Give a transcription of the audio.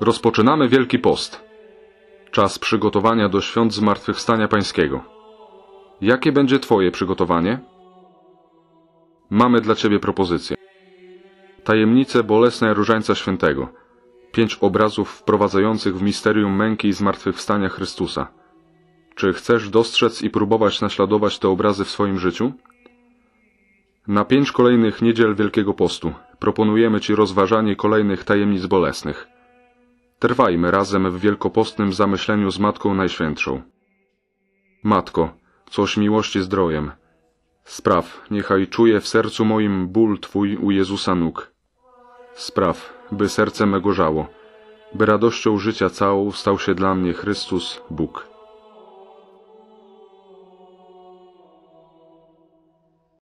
Rozpoczynamy Wielki Post. Czas przygotowania do świąt Zmartwychwstania Pańskiego. Jakie będzie Twoje przygotowanie? Mamy dla Ciebie propozycję. Tajemnice bolesne Różańca Świętego. Pięć obrazów wprowadzających w misterium męki i zmartwychwstania Chrystusa. Czy chcesz dostrzec i próbować naśladować te obrazy w swoim życiu? Na pięć kolejnych niedziel Wielkiego Postu proponujemy Ci rozważanie kolejnych tajemnic bolesnych – Trwajmy razem w wielkopostnym zamyśleniu z Matką Najświętszą. Matko, coś miłości zdrojem. Spraw, niechaj czuje w sercu moim ból Twój u Jezusa nóg. Spraw, by serce mego żało, by radością życia całą stał się dla mnie Chrystus Bóg.